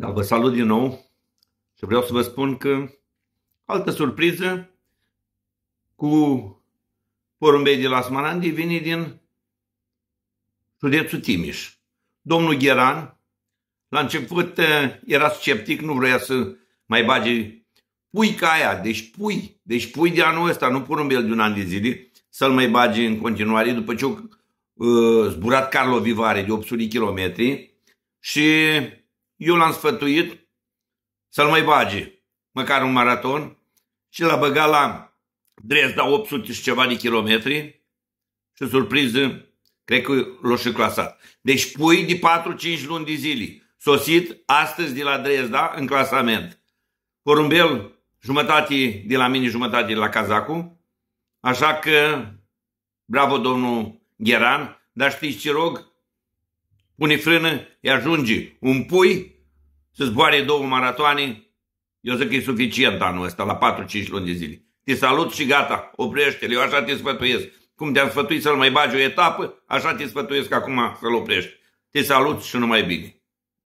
Da, vă salut din nou și vreau să vă spun că altă surpriză cu porumbei de la Smarandi vine din județul Timiș. Domnul Gheran, la început eh, era sceptic, nu vrea să mai bage pui ca aia, deci pui, deci pui de anul ăsta, nu porumbel de un an de zile, să-l mai bage în continuare după ce a eh, zburat Carlo Vivare de 800 km și eu l-am sfătuit să-l mai bage măcar un maraton și l-a băgat la Dresda 800 și ceva de kilometri și surpriză, cred că l-a și clasat. Deci pui de 4-5 luni de zile, sosit astăzi de la Dresda în clasament. Porumbel jumătate de la mine, jumătate de la Cazacu, așa că bravo domnul Gheran, dar știți ce rog? pune frână, îi ajunge un pui să zboare două maratoane, eu zic că e suficient anul ăsta, la 4-5 luni de zile. Te salut și gata, oprește-l, eu așa te sfătuiesc. Cum te-am sfătuit să-l mai bagi o etapă, așa te sfătuiesc acum să-l oprești. Te salut și numai bine.